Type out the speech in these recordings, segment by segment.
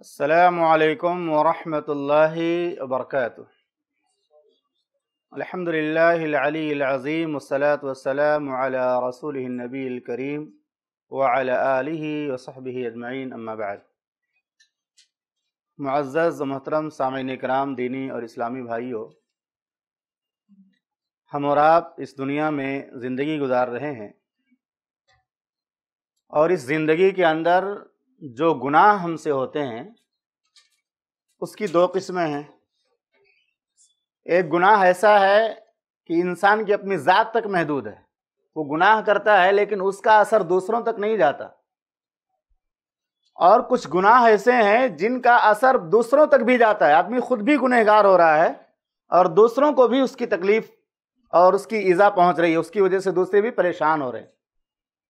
असलकम वरहमल वर्क अलहमदिल्लाज़ीम वसलातम रसूल नबील करीम वली वसहब अजमाइन अम्माबाद मज़्ज़ मोहतरम सामिन कराम दीनी और इस्लामी भाइयों हम और आप इस दुनिया में ज़िंदगी गुजार रहे हैं और इस ज़िंदगी के अंदर जो गुनाह हमसे होते हैं उसकी दो किस्में हैं एक गुनाह ऐसा है कि इंसान की अपनी ज़ात तक महदूद है वो गुनाह करता है लेकिन उसका असर दूसरों तक नहीं जाता और कुछ गुनाह ऐसे हैं जिनका असर दूसरों तक भी जाता है आदमी खुद भी गुनहगार हो रहा है और दूसरों को भी उसकी तकलीफ़ और उसकी ईज़ा पहुंच रही है उसकी वजह से दूसरे भी परेशान हो रहे हैं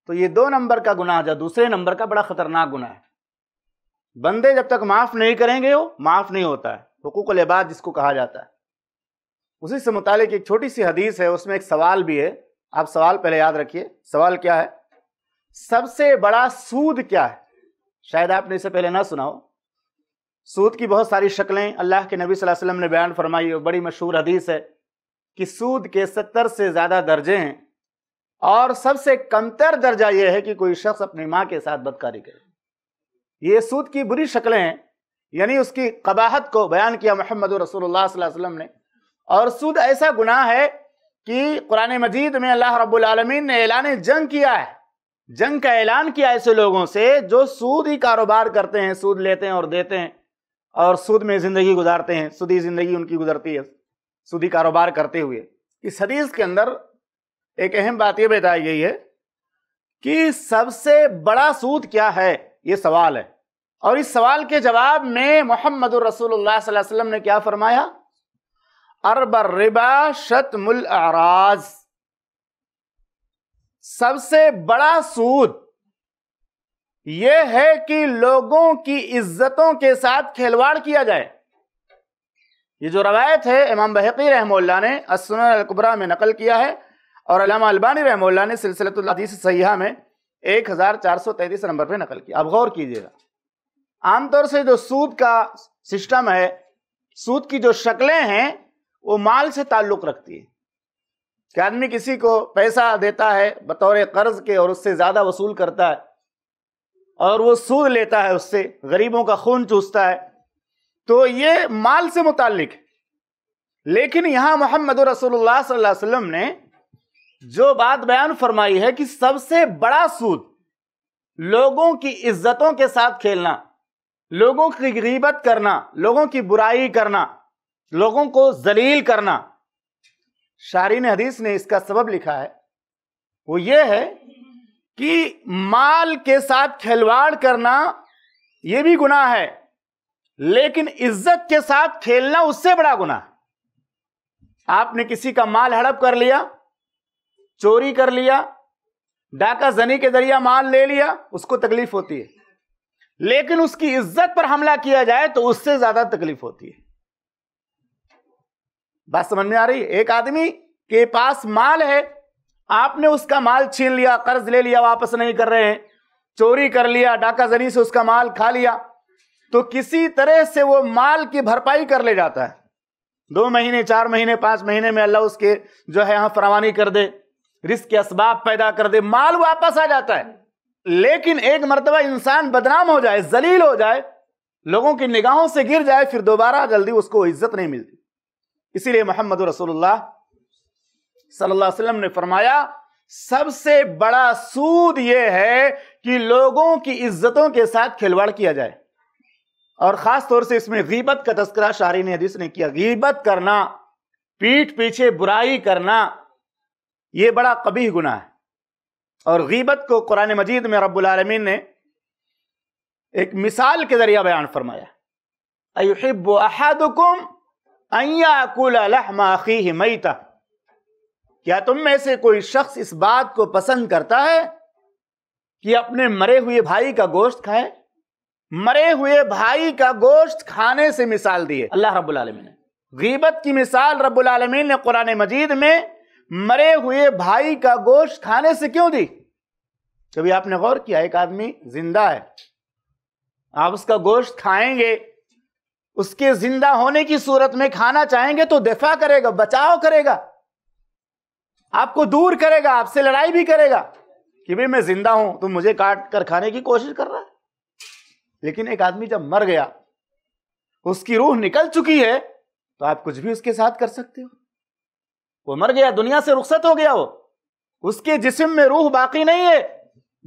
तो ये दो नंबर का गुना जो दूसरे नंबर का बड़ा खतरनाक गुना है बंदे जब तक माफ नहीं करेंगे वो माफ नहीं होता है हकूक लिबाद जिसको कहा जाता है उसी से मुतालिक एक छोटी सी हदीस है उसमें एक सवाल भी है आप सवाल पहले याद रखिए सवाल क्या है सबसे बड़ा सूद क्या है शायद आपने इसे पहले ना सुना हो सूद की बहुत सारी शक्लें अल्लाह के नबी सल्लल्लाहु अलैहि वसल्लम ने बयान फरमाई और बड़ी मशहूर हदीस है कि सूद के सत्तर से ज़्यादा दर्जे हैं और सबसे कमतर दर्जा यह है कि कोई शख्स अपनी माँ के साथ बदकारी करे ये सूद की बुरी शक्लें हैं यानी उसकी कबाहत को बयान किया मोहम्मद रसूलुल्लाह ने और सूद ऐसा गुनाह है कि कुरान मजीद में अल्लाह रबालमीन ने ऐलान जंग किया है जंग का ऐलान किया ऐसे लोगों से जो सूद ही कारोबार करते हैं सूद लेते हैं और देते हैं और सूद में ज़िंदगी गुजारते हैं सूदी ज़िंदगी उनकी गुजरती है सूदी कारोबार करते हुए इस हदीस के अंदर एक अहम बात यह बताई गई है कि सबसे बड़ा सूद क्या है ये सवाल है और इस सवाल के जवाब में मोहम्मद रसूलुल्लाह ने क्या फरमाया अरब रिबा शतमुल आराज सबसे बड़ा सूद यह है कि लोगों की इज्जतों के साथ खिलवाड़ किया जाए ये जो रवायत है इमाम बहकी रहमोल्ला ने असुनकुबरा में नकल किया है और अलामा अलबानी रहमोल्ला ने सिलसिलतुल्लादीस सयाह में एक हज़ार चार सौ तैंतीस नंबर पर नकल किया अब गौर कीजिएगा आमतौर से जो सूद का सिस्टम है सूद की जो शक्लें हैं वो माल से ताल्लुक़ रखती है कि आदमी किसी को पैसा देता है बतौर कर्ज के और उससे ज़्यादा वसूल करता है और वो सूद लेता है उससे गरीबों का खून चूसता है तो ये माल से मुतल लेकिन यहाँ मोहम्मद रसोल्ला वसल्लम ने जो बात बयान फरमाई है कि सबसे बड़ा सूद लोगों की इज्जतों के साथ खेलना लोगों की गरीबत करना लोगों की बुराई करना लोगों को जलील करना शारीन हदीस ने इसका सबब लिखा है वो ये है कि माल के साथ खिलवाड़ करना यह भी गुनाह है लेकिन इज्जत के साथ खेलना उससे बड़ा गुनाह आपने किसी का माल हड़प कर लिया चोरी कर लिया डाका जनी के जरिया माल ले लिया उसको तकलीफ होती है लेकिन उसकी इज्जत पर हमला किया जाए तो उससे ज्यादा तकलीफ होती है बात समझ में आ रही है एक आदमी के पास माल है आपने उसका माल छीन लिया कर्ज ले लिया वापस नहीं कर रहे हैं चोरी कर लिया डाका जनी से उसका माल खा लिया तो किसी तरह से वो माल की भरपाई कर ले जाता है दो महीने चार महीने पांच महीने में अल्लाह उसके जो है यहां फरवानी कर दे रिस्क के असबाब पैदा कर दे माल वापस आ जाता है लेकिन एक मरतबा इंसान बदनाम हो जाए जलील हो जाए लोगों की निगाहों से गिर जाए फिर दोबारा जल्दी उसको इज्जत नहीं मिलती इसीलिए मोहम्मद रसोल्ला सल्ला वसलम ने फरमाया सबसे बड़ा सूद यह है कि लोगों की इज्जतों के साथ खिलवाड़ किया जाए और ख़ास तौर से इसमें गीबत का तस्करा शारी ने हदीस ने किया गीबत करना पीठ पीछे बुराई करना ये बड़ा कबीह गुना है और गीबत को कुरान मजीद में रबालमीन ने एक मिसाल के जरिए बयान फरमाया अहदुकुम अयाकुलहमाखी मईता क्या तुम में से कोई शख्स इस बात को पसंद करता है कि अपने मरे हुए भाई का गोश्त खाए मरे हुए भाई का गोश्त खाने से मिसाल दिए अल्लाह रब्बुल रबालमीन ने गीबत की मिसाल रब्बुल आलमीन ने कुरान मजीद में मरे हुए भाई का गोश्त खाने से क्यों दी कभी आपने गौर किया एक आदमी जिंदा है आप उसका गोश्त खाएंगे उसके जिंदा होने की सूरत में खाना चाहेंगे तो दफा करेगा बचाव करेगा आपको दूर करेगा आपसे लड़ाई भी करेगा कि भाई मैं जिंदा हूं तुम तो मुझे काट कर खाने की कोशिश कर रहा है लेकिन एक आदमी जब मर गया उसकी रूह निकल चुकी है तो आप कुछ भी उसके साथ कर सकते हो वो मर गया दुनिया से रुखसत हो गया वो उसके जिस्म में रूह बाकी नहीं है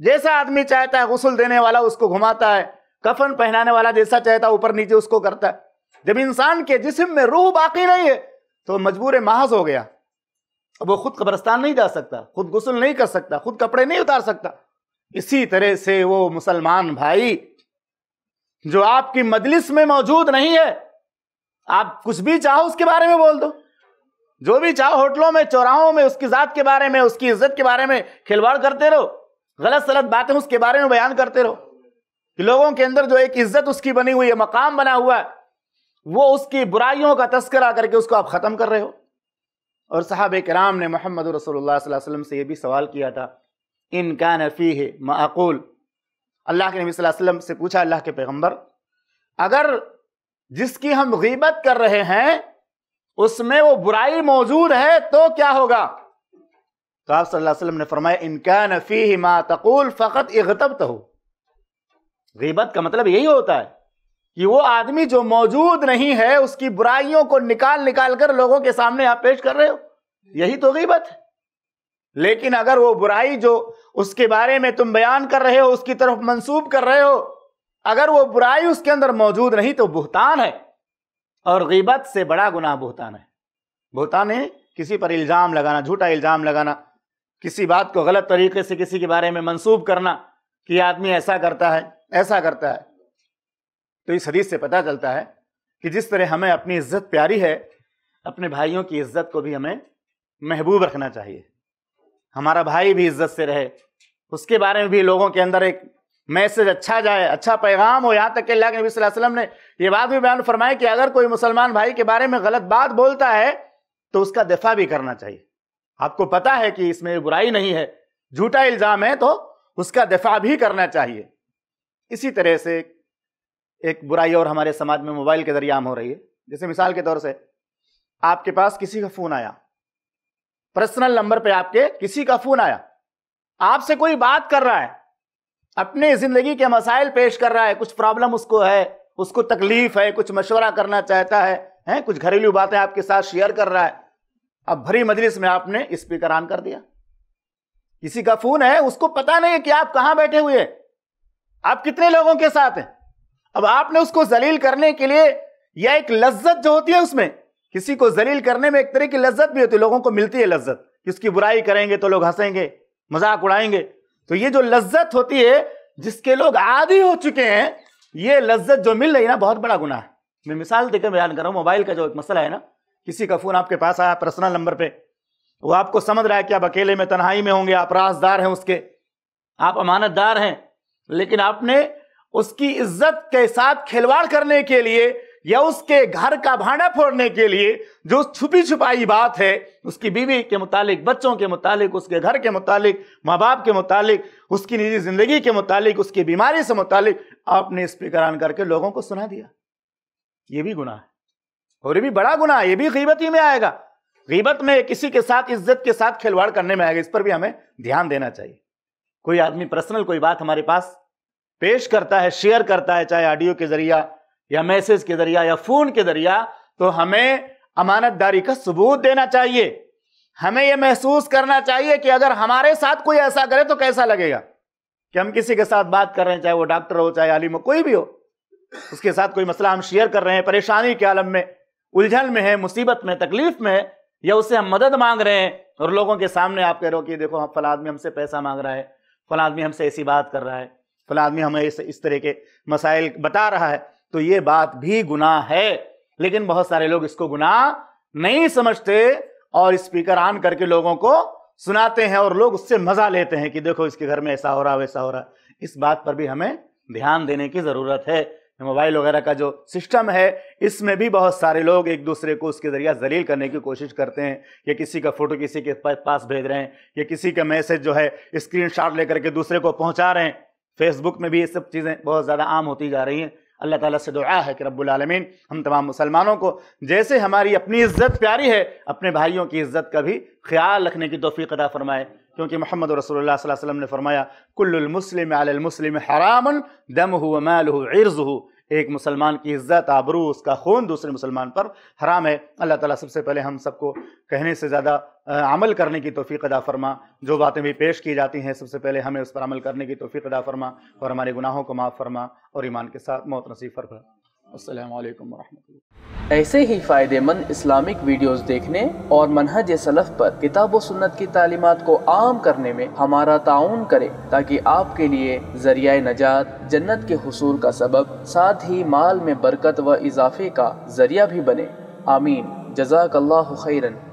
जैसा आदमी चाहता है गसल देने वाला उसको घुमाता है कफन पहनाने वाला जैसा चाहता है ऊपर नीचे उसको करता है जब इंसान के जिस्म में रूह बाकी नहीं है तो मजबूर महज हो गया अब वो खुद कब्रस्तान नहीं जा सकता खुद गसल नहीं कर सकता खुद कपड़े नहीं उतार सकता इसी तरह से वो मुसलमान भाई जो आपकी मजलिस में मौजूद नहीं है आप कुछ भी चाहो उसके बारे में बोल दो जो भी चाहो होटलों में चौराहों में उसकी जात के बारे में उसकी इज्जत के बारे में खिलवाड़ करते रहो गलत सलत बातें उसके बारे में बयान करते रहो कि लोगों के अंदर जो एक इज्जत उसकी बनी हुई है मकाम बना हुआ है वो उसकी बुराइयों का तस्करा करके उसको आप ख़त्म कर रहे हो और साहब कराम ने मोहम्मद रसोल्ला से यह भी सवाल किया था इनका नफ़ी है माकूल अल्लाह के नबी वसलम से पूछा अल्लाह के पैगम्बर अगर जिसकी हम गीबत कर रहे हैं उसमें वो बुराई मौजूद है तो क्या होगा तो आप सल्लल्लाहु अलैहि वसल्लम ने फरमाया नफी ही मा तकूल फ़कत इगतब तो गीबत का मतलब यही होता है कि वो आदमी जो मौजूद नहीं है उसकी बुराइयों को निकाल निकाल कर लोगों के सामने आप पेश कर रहे हो यही तो गीबत है लेकिन अगर वो बुराई जो उसके बारे में तुम बयान कर रहे हो उसकी तरफ मंसूब कर रहे हो अगर वो बुराई उसके अंदर मौजूद नहीं तो बुहतान है और गिबत से बड़ा गुनाह बहतान है बहतान है किसी पर इल्ज़ाम लगाना झूठा इल्ज़ाम लगाना किसी बात को गलत तरीके से किसी के बारे में मंसूब करना कि आदमी ऐसा करता है ऐसा करता है तो इस हदीस से पता चलता है कि जिस तरह हमें अपनी इज्जत प्यारी है अपने भाइयों की इज्जत को भी हमें महबूब रखना चाहिए हमारा भाई भी इज्जत से रहे उसके बारे में भी लोगों के अंदर एक मैसेज अच्छा जाए अच्छा पैगाम हो यहाँ तक कि अल्लाह के नबी वसल्लम ने ये बात भी बयान फरमाए कि अगर कोई मुसलमान भाई के बारे में गलत बात बोलता है तो उसका दिफा भी करना चाहिए आपको पता है कि इसमें बुराई नहीं है झूठा इल्ज़ाम है तो उसका दिफा भी करना चाहिए इसी तरह से एक बुराई और हमारे समाज में मोबाइल के जरिए आम हो रही है जैसे मिसाल के तौर से आपके पास किसी का फ़ोन आया पर्सनल नंबर पे आपके किसी का फ़ोन आया आपसे कोई बात कर रहा है अपने ज़िंदगी के मसाइल पेश कर रहा है कुछ प्रॉब्लम उसको है उसको तकलीफ है कुछ मशवरा करना चाहता है हैं कुछ घरेलू बातें आपके साथ शेयर कर रहा है अब भरी मजलिस में आपने स्पीकर ऑन कर दिया किसी का फोन है उसको पता नहीं है कि आप कहां बैठे हुए आप कितने लोगों के साथ हैं अब आपने उसको जलील करने के लिए या एक लज्जत जो होती है उसमें किसी को जलील करने में एक तरह की लज्जत भी होती है लोगों को मिलती है लज्जत किसकी उसकी बुराई करेंगे तो लोग हंसेंगे मजाक उड़ाएंगे तो ये जो लज्जत होती है जिसके लोग आदि हो चुके हैं ये लज्जत जो मिल रही ना बहुत बड़ा गुना है मैं मिसाल देकर बयान कर रहा हूँ मोबाइल का जो एक मसला है ना किसी का फ़ोन आपके पास आया पर्सनल नंबर पे वो आपको समझ रहा है कि आप अकेले में तन्हाई में होंगे आप राजदार हैं उसके आप अमानतदार हैं लेकिन आपने उसकी इज्जत के साथ खिलवाड़ करने के लिए या उसके घर का भांडा फोड़ने के लिए जो छुपी छुपाई बात है उसकी बीवी के मुतालिक बच्चों के मुतालिक उसके घर के मुतालिक माँ बाप के मुतालिक उसकी निजी जिंदगी के मुतालिक उसकी बीमारी से मुतालिक आपने स्पीकर ऑन करके लोगों को सुना दिया ये भी गुनाह है और ये भी बड़ा गुनाह ये भी गीबत ही में आएगा गीबत में किसी के साथ इज्जत के साथ खिलवाड़ करने में आएगा इस पर भी हमें ध्यान देना चाहिए कोई आदमी पर्सनल कोई बात हमारे पास पेश करता है शेयर करता है चाहे ऑडियो के जरिया या मैसेज के जरिया या फोन के जरिया तो हमें अमानतदारी का सबूत देना चाहिए हमें यह महसूस करना चाहिए कि अगर हमारे साथ कोई ऐसा करे तो कैसा लगेगा कि हम किसी के साथ बात कर रहे हैं चाहे वो डॉक्टर हो चाहे आलिम हो कोई भी हो उसके साथ कोई मसला हम शेयर कर रहे हैं परेशानी के आलम में उलझन में है मुसीबत में तकलीफ में है या उससे हम मदद मांग रहे हैं और लोगों के सामने आप कह रहे हो कि देखो हम हाँ, फला आदमी हमसे पैसा मांग रहा है फला आदमी हमसे ऐसी बात कर रहा है फला आदमी हमें इस, इस तरह के मसाइल बता रहा है तो ये बात भी गुना है लेकिन बहुत सारे लोग इसको गुनाह नहीं समझते और स्पीकर ऑन करके लोगों को सुनाते हैं और लोग उससे मजा लेते हैं कि देखो इसके घर में ऐसा हो रहा वैसा हो रहा इस बात पर भी हमें ध्यान देने की जरूरत है मोबाइल वगैरह का जो सिस्टम है इसमें भी बहुत सारे लोग एक दूसरे को उसके ज़रिए जलील करने की कोशिश करते हैं या किसी का फ़ोटो किसी के पास भेज रहे हैं या किसी का मैसेज जो है स्क्रीन शॉट लेकर के दूसरे को पहुंचा रहे हैं फेसबुक में भी ये सब चीज़ें बहुत ज़्यादा आम होती जा रही हैं अल्लाह ताला से दुआ है कि रब्बुलमीन हम तमाम मुसलमानों को जैसे हमारी अपनी इज्जत प्यारी है अपने भाइयों की इज्जत का भी ख्याल रखने की तोफ़ी अदा फरमाए क्योंकि मोहम्मद रसोल्ला वसलम ने फरमाया कुल्लमस्लिम आलमसलिम हराम दम हुमाल हो एक मुसलमान की इज्जत आबरू उसका खून दूसरे मुसलमान पर हराम है अल्लाह ताला सबसे पहले हम सबको कहने से ज़्यादा अमल करने की तोफ़ी अदा फरमा जो बातें भी पेश की जाती हैं सबसे पहले हमें उस पर अमल करने की तोफ़ी अदा फरमा और हमारे गुनाहों को माफ़ फरमा और ईमान के साथ मौत नसीब फरमा ऐसे ही फ़ायदेमंद इस्लामिक वीडियोस देखने और मनहज सलफ़ पर किताब सुन्नत की तालीमत को आम करने में हमारा ताउन करें ताकि आपके लिए ज़रिया नजात जन्नत के हसूल का सबब साथ ही माल में बरकत व इजाफे का ज़रिया भी बने आमीन जजाक खैरन